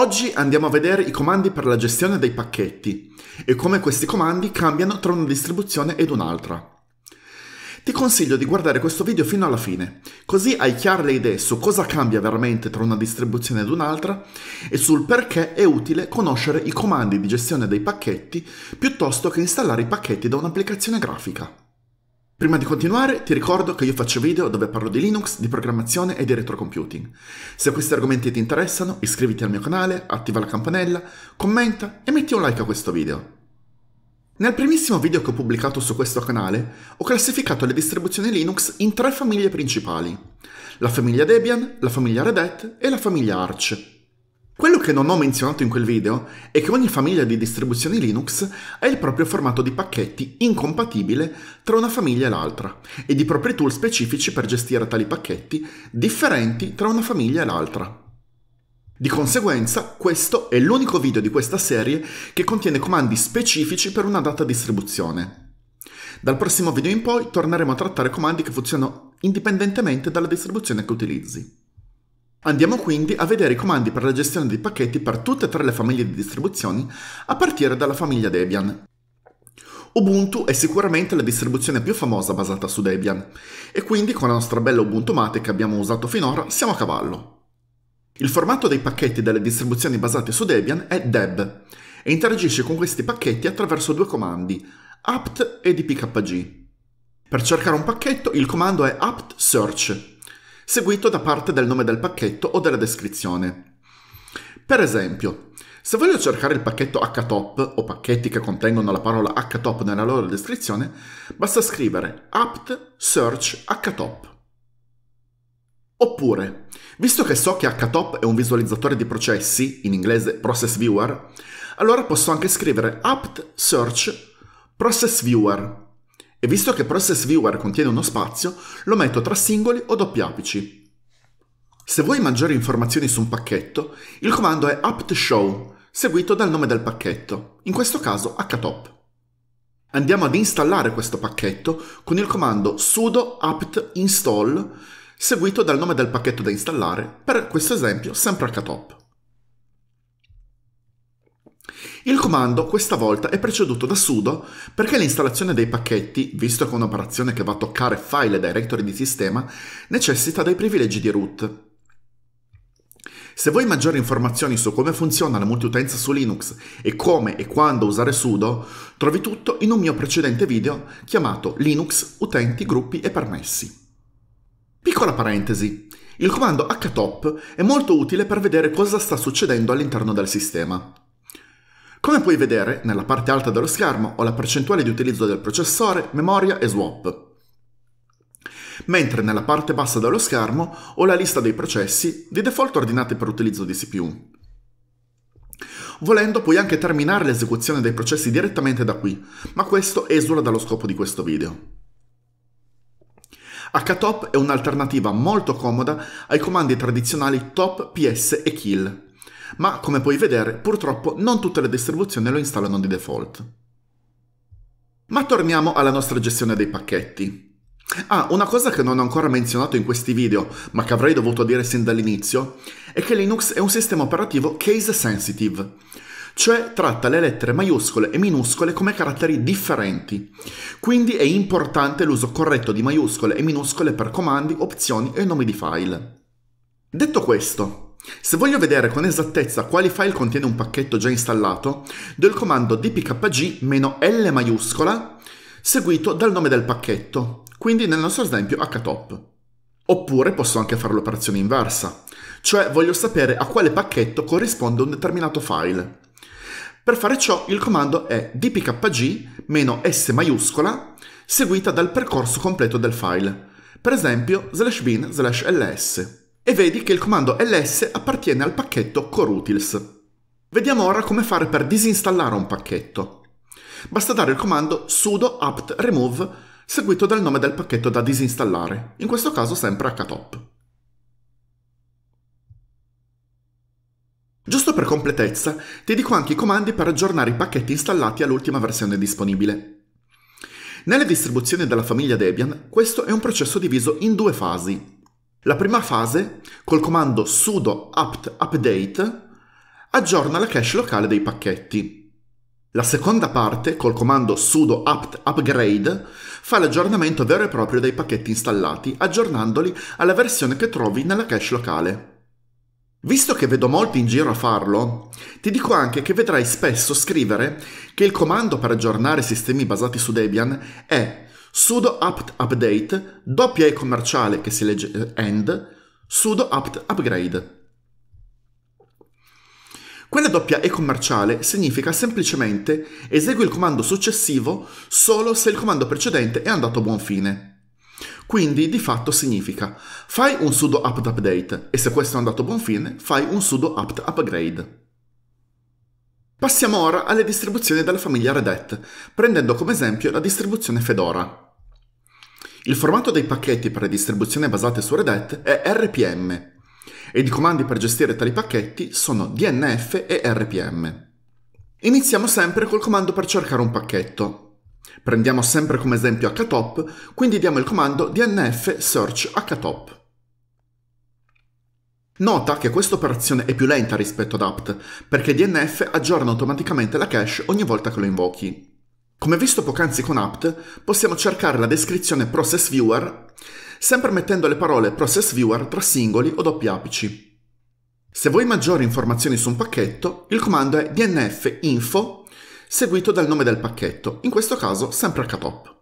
Oggi andiamo a vedere i comandi per la gestione dei pacchetti e come questi comandi cambiano tra una distribuzione ed un'altra. Ti consiglio di guardare questo video fino alla fine, così hai chiare le idee su cosa cambia veramente tra una distribuzione ed un'altra e sul perché è utile conoscere i comandi di gestione dei pacchetti piuttosto che installare i pacchetti da un'applicazione grafica. Prima di continuare ti ricordo che io faccio video dove parlo di Linux, di programmazione e di retrocomputing. Se questi argomenti ti interessano iscriviti al mio canale, attiva la campanella, commenta e metti un like a questo video. Nel primissimo video che ho pubblicato su questo canale ho classificato le distribuzioni Linux in tre famiglie principali. La famiglia Debian, la famiglia Red Hat e la famiglia Arch. Quello che non ho menzionato in quel video è che ogni famiglia di distribuzioni Linux ha il proprio formato di pacchetti incompatibile tra una famiglia e l'altra e di propri tool specifici per gestire tali pacchetti differenti tra una famiglia e l'altra. Di conseguenza, questo è l'unico video di questa serie che contiene comandi specifici per una data distribuzione. Dal prossimo video in poi torneremo a trattare comandi che funzionano indipendentemente dalla distribuzione che utilizzi. Andiamo quindi a vedere i comandi per la gestione dei pacchetti per tutte e tre le famiglie di distribuzioni, a partire dalla famiglia Debian. Ubuntu è sicuramente la distribuzione più famosa basata su Debian, e quindi con la nostra bella Ubuntu-mate che abbiamo usato finora siamo a cavallo. Il formato dei pacchetti delle distribuzioni basate su Debian è deb e interagisce con questi pacchetti attraverso due comandi, apt e dpkg. Per cercare un pacchetto il comando è apt search seguito da parte del nome del pacchetto o della descrizione. Per esempio, se voglio cercare il pacchetto htop o pacchetti che contengono la parola htop nella loro descrizione, basta scrivere apt search htop. Oppure, visto che so che htop è un visualizzatore di processi, in inglese process viewer, allora posso anche scrivere apt search process viewer e visto che Process Viewer contiene uno spazio, lo metto tra singoli o doppi apici. Se vuoi maggiori informazioni su un pacchetto, il comando è apt show, seguito dal nome del pacchetto, in questo caso htop. Andiamo ad installare questo pacchetto con il comando sudo apt install, seguito dal nome del pacchetto da installare, per questo esempio sempre htop. Il comando questa volta è preceduto da sudo perché l'installazione dei pacchetti, visto che è un'operazione che va a toccare file e directory di sistema, necessita dei privilegi di root. Se vuoi maggiori informazioni su come funziona la multiutenza su Linux e come e quando usare sudo, trovi tutto in un mio precedente video chiamato Linux, utenti, gruppi e permessi. Piccola parentesi, il comando htop è molto utile per vedere cosa sta succedendo all'interno del sistema. Come puoi vedere, nella parte alta dello schermo ho la percentuale di utilizzo del processore, memoria e swap. Mentre nella parte bassa dello schermo ho la lista dei processi di default ordinati per utilizzo di CPU. Volendo puoi anche terminare l'esecuzione dei processi direttamente da qui, ma questo esula dallo scopo di questo video. HTOP è un'alternativa molto comoda ai comandi tradizionali TOP, PS e KILL, ma come puoi vedere purtroppo non tutte le distribuzioni lo installano di default. Ma torniamo alla nostra gestione dei pacchetti. Ah, una cosa che non ho ancora menzionato in questi video, ma che avrei dovuto dire sin dall'inizio, è che Linux è un sistema operativo case sensitive, cioè tratta le lettere maiuscole e minuscole come caratteri differenti. Quindi è importante l'uso corretto di maiuscole e minuscole per comandi, opzioni e nomi di file. Detto questo, se voglio vedere con esattezza quali file contiene un pacchetto già installato, do il comando dpkg-l maiuscola seguito dal nome del pacchetto, quindi nel nostro esempio htop. Oppure posso anche fare l'operazione inversa, cioè voglio sapere a quale pacchetto corrisponde un determinato file. Per fare ciò il comando è dpkg-s maiuscola seguita dal percorso completo del file, per esempio slash bin slash ls e vedi che il comando ls appartiene al pacchetto coreutils. Vediamo ora come fare per disinstallare un pacchetto. Basta dare il comando sudo apt remove seguito dal nome del pacchetto da disinstallare, in questo caso sempre htop. Giusto per completezza, ti dico anche i comandi per aggiornare i pacchetti installati all'ultima versione disponibile. Nelle distribuzioni della famiglia Debian, questo è un processo diviso in due fasi. La prima fase, col comando sudo apt update, aggiorna la cache locale dei pacchetti. La seconda parte, col comando sudo apt upgrade, fa l'aggiornamento vero e proprio dei pacchetti installati, aggiornandoli alla versione che trovi nella cache locale. Visto che vedo molti in giro a farlo, ti dico anche che vedrai spesso scrivere che il comando per aggiornare sistemi basati su Debian è sudo apt update, doppia E commerciale che si legge eh, end, sudo apt upgrade. Quella doppia E commerciale significa semplicemente esegui il comando successivo solo se il comando precedente è andato a buon fine. Quindi di fatto significa fai un sudo apt update e se questo è andato a buon fine fai un sudo apt upgrade. Passiamo ora alle distribuzioni della famiglia Red Hat, prendendo come esempio la distribuzione Fedora. Il formato dei pacchetti per le distribuzioni basate su Red Hat è RPM e i comandi per gestire tali pacchetti sono DNF e RPM. Iniziamo sempre col comando per cercare un pacchetto. Prendiamo sempre come esempio htop, quindi diamo il comando DNF search htop. Nota che questa operazione è più lenta rispetto ad apt, perché DNF aggiorna automaticamente la cache ogni volta che lo invochi. Come visto poc'anzi con apt, possiamo cercare la descrizione process viewer sempre mettendo le parole process viewer tra singoli o doppi apici. Se vuoi maggiori informazioni su un pacchetto, il comando è dnf info seguito dal nome del pacchetto, in questo caso sempre htop.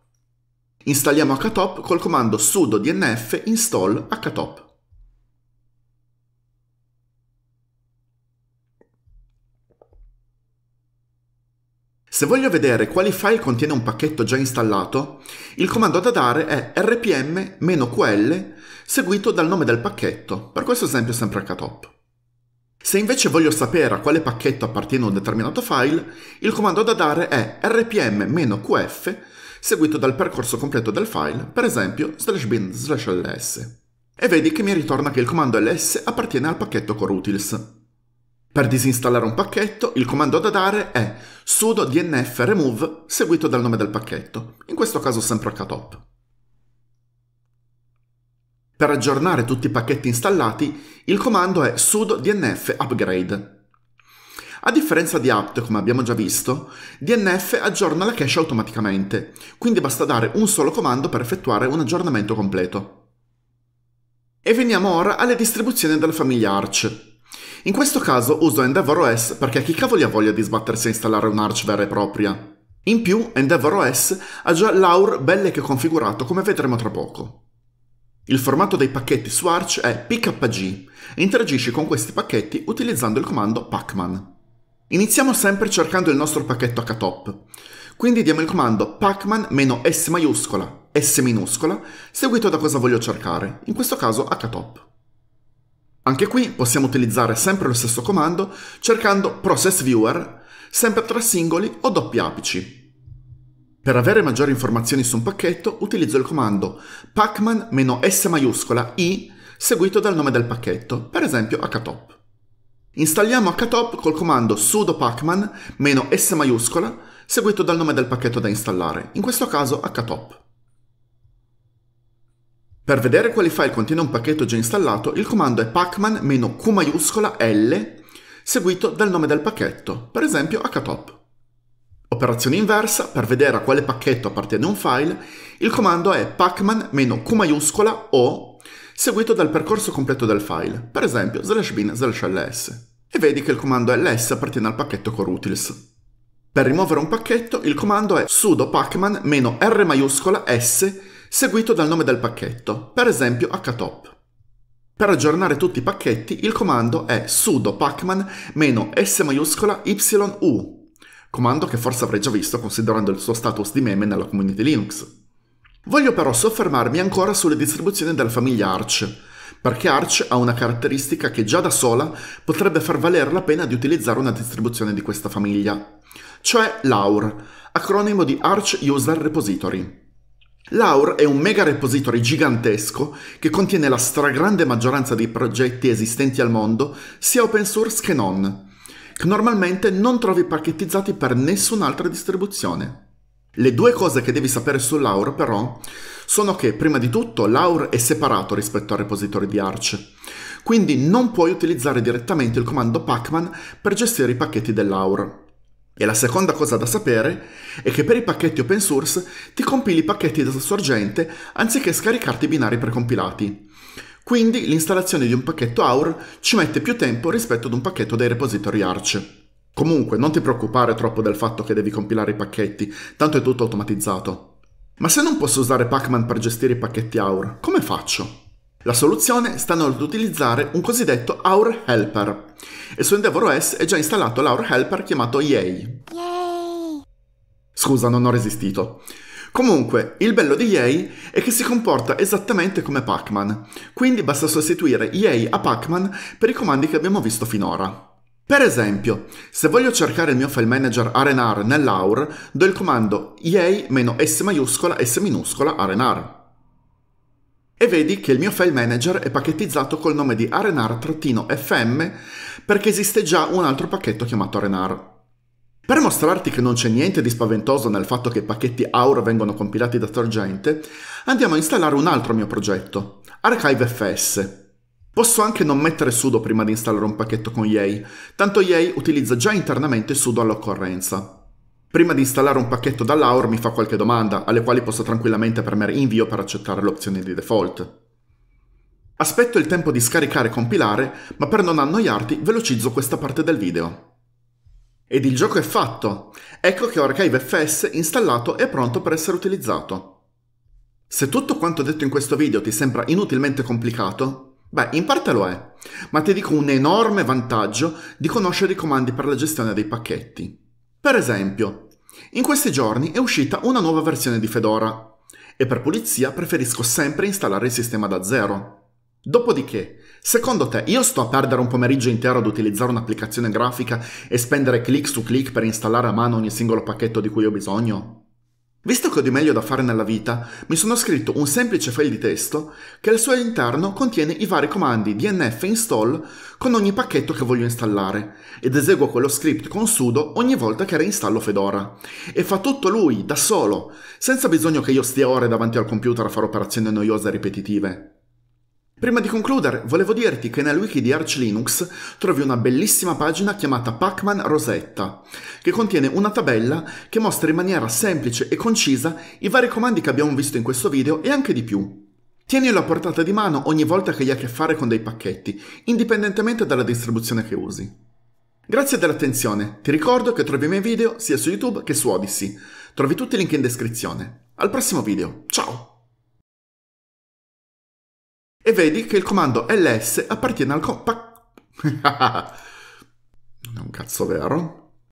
Installiamo htop col comando sudo dnf install htop. Se voglio vedere quali file contiene un pacchetto già installato, il comando da dare è rpm-ql seguito dal nome del pacchetto, per questo esempio sempre htop. Se invece voglio sapere a quale pacchetto appartiene un determinato file, il comando da dare è rpm-qf seguito dal percorso completo del file, per esempio slash bin slash ls. E vedi che mi ritorna che il comando ls appartiene al pacchetto coroutils, per disinstallare un pacchetto, il comando da dare è sudo dnf remove seguito dal nome del pacchetto, in questo caso sempre htop. Per aggiornare tutti i pacchetti installati, il comando è sudo dnf upgrade. A differenza di apt, come abbiamo già visto, DNF aggiorna la cache automaticamente, quindi basta dare un solo comando per effettuare un aggiornamento completo. E veniamo ora alle distribuzioni della famiglia Arch, in questo caso uso Endeavor OS perché chi cavoli ha voglia di sbattersi a installare un Arch vera e propria? In più, Endeavor OS ha già l'AUR belle che configurato come vedremo tra poco. Il formato dei pacchetti su Arch è PKG e interagisci con questi pacchetti utilizzando il comando pacman. Iniziamo sempre cercando il nostro pacchetto htop, quindi diamo il comando pacman s maiuscola s minuscola seguito da cosa voglio cercare, in questo caso htop. Anche qui possiamo utilizzare sempre lo stesso comando cercando Process Viewer sempre tra singoli o doppi apici. Per avere maggiori informazioni su un pacchetto utilizzo il comando pacman-s maiuscola i seguito dal nome del pacchetto, per esempio htop. Installiamo htop col comando sudo pacman-s maiuscola seguito dal nome del pacchetto da installare, in questo caso htop. Per vedere quali file contiene un pacchetto già installato, il comando è pacman-q maiuscola L seguito dal nome del pacchetto, per esempio htop. Operazione inversa, per vedere a quale pacchetto appartiene un file, il comando è pacman-q maiuscola O seguito dal percorso completo del file, per esempio slash bin slash ls. E vedi che il comando ls appartiene al pacchetto coroutils. Per rimuovere un pacchetto, il comando è sudo pacman-r maiuscola S seguito dal nome del pacchetto, per esempio htop. Per aggiornare tutti i pacchetti il comando è sudo pacman s maiuscola yu, comando che forse avrei già visto considerando il suo status di meme nella community Linux. Voglio però soffermarmi ancora sulle distribuzioni della famiglia Arch, perché Arch ha una caratteristica che già da sola potrebbe far valere la pena di utilizzare una distribuzione di questa famiglia, cioè LAUR, acronimo di Arch User Repository. Laur è un mega repository gigantesco che contiene la stragrande maggioranza dei progetti esistenti al mondo, sia open source che non, che normalmente non trovi pacchettizzati per nessun'altra distribuzione. Le due cose che devi sapere su Laur però sono che prima di tutto Laur è separato rispetto al repository di Arch, quindi non puoi utilizzare direttamente il comando pacman per gestire i pacchetti dell'Aur. E la seconda cosa da sapere è che per i pacchetti open source ti compili i pacchetti da sorgente anziché scaricarti i binari precompilati. Quindi l'installazione di un pacchetto AUR ci mette più tempo rispetto ad un pacchetto dai repository Arch. Comunque, non ti preoccupare troppo del fatto che devi compilare i pacchetti, tanto è tutto automatizzato. Ma se non posso usare Pacman per gestire i pacchetti AUR, come faccio? La soluzione sta ad utilizzare un cosiddetto Our Helper e su Endeavor OS è già installato l'Hour Helper chiamato Yay. Scusa, non ho resistito. Comunque, il bello di Yay è che si comporta esattamente come Pac-Man, quindi basta sostituire Yay a Pac-Man per i comandi che abbiamo visto finora. Per esempio, se voglio cercare il mio file manager arenar nell'aur, do il comando yay-s maiuscola s minuscola arenar. E vedi che il mio file manager è pacchettizzato col nome di arenar-fm perché esiste già un altro pacchetto chiamato arenar. Per mostrarti che non c'è niente di spaventoso nel fatto che i pacchetti AUR vengono compilati da sorgente, andiamo a installare un altro mio progetto, ArchiveFS. Posso anche non mettere sudo prima di installare un pacchetto con Yay, tanto Yay utilizza già internamente sudo all'occorrenza. Prima di installare un pacchetto dall'AUR mi fa qualche domanda, alle quali posso tranquillamente premere invio per accettare l'opzione di default. Aspetto il tempo di scaricare e compilare, ma per non annoiarti velocizzo questa parte del video. Ed il gioco è fatto! Ecco che ho ArchiveFS installato e pronto per essere utilizzato. Se tutto quanto detto in questo video ti sembra inutilmente complicato, beh, in parte lo è, ma ti dico un enorme vantaggio di conoscere i comandi per la gestione dei pacchetti. Per esempio, in questi giorni è uscita una nuova versione di Fedora e per pulizia preferisco sempre installare il sistema da zero. Dopodiché, secondo te io sto a perdere un pomeriggio intero ad utilizzare un'applicazione grafica e spendere click su click per installare a mano ogni singolo pacchetto di cui ho bisogno? Visto che ho di meglio da fare nella vita, mi sono scritto un semplice file di testo che al suo interno contiene i vari comandi dnf install con ogni pacchetto che voglio installare ed eseguo quello script con sudo ogni volta che reinstallo Fedora. E fa tutto lui, da solo, senza bisogno che io stia ore davanti al computer a fare operazioni noiose e ripetitive. Prima di concludere, volevo dirti che nel wiki di Arch Linux trovi una bellissima pagina chiamata Pacman Rosetta, che contiene una tabella che mostra in maniera semplice e concisa i vari comandi che abbiamo visto in questo video e anche di più. Tienilo a portata di mano ogni volta che hai a che fare con dei pacchetti, indipendentemente dalla distribuzione che usi. Grazie dell'attenzione, ti ricordo che trovi i miei video sia su YouTube che su Odyssey. Trovi tutti i link in descrizione. Al prossimo video, ciao! e vedi che il comando ls appartiene al... Co- pa- non è un cazzo vero.